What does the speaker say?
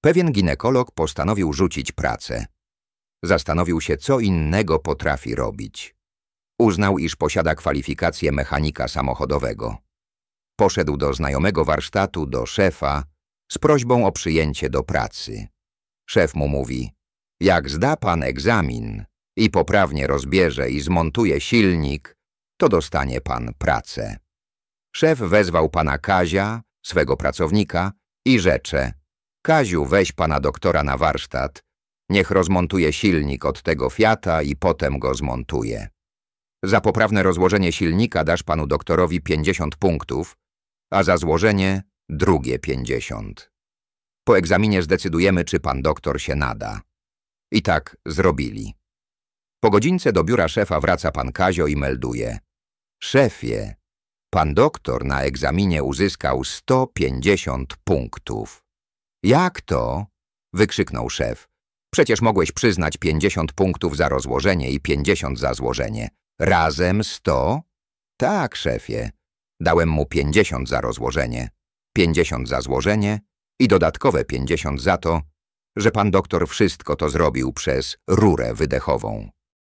pewien ginekolog postanowił rzucić pracę. Zastanowił się, co innego potrafi robić. Uznał, iż posiada kwalifikacje mechanika samochodowego. Poszedł do znajomego warsztatu, do szefa, z prośbą o przyjęcie do pracy. Szef mu mówi, jak zda pan egzamin i poprawnie rozbierze i zmontuje silnik, to dostanie pan pracę. Szef wezwał pana Kazia, swego pracownika, i rzecze, Kaziu, weź pana doktora na warsztat. Niech rozmontuje silnik od tego Fiata i potem go zmontuje. Za poprawne rozłożenie silnika dasz panu doktorowi 50 punktów, a za złożenie drugie 50. Po egzaminie zdecydujemy, czy pan doktor się nada. I tak zrobili. Po godzince do biura szefa wraca pan Kazio i melduje. Szefie, pan doktor na egzaminie uzyskał 150 punktów. Jak to? wykrzyknął szef. Przecież mogłeś przyznać pięćdziesiąt punktów za rozłożenie i pięćdziesiąt za złożenie. Razem sto? Tak, szefie. Dałem mu pięćdziesiąt za rozłożenie, pięćdziesiąt za złożenie i dodatkowe pięćdziesiąt za to, że pan doktor wszystko to zrobił przez rurę wydechową.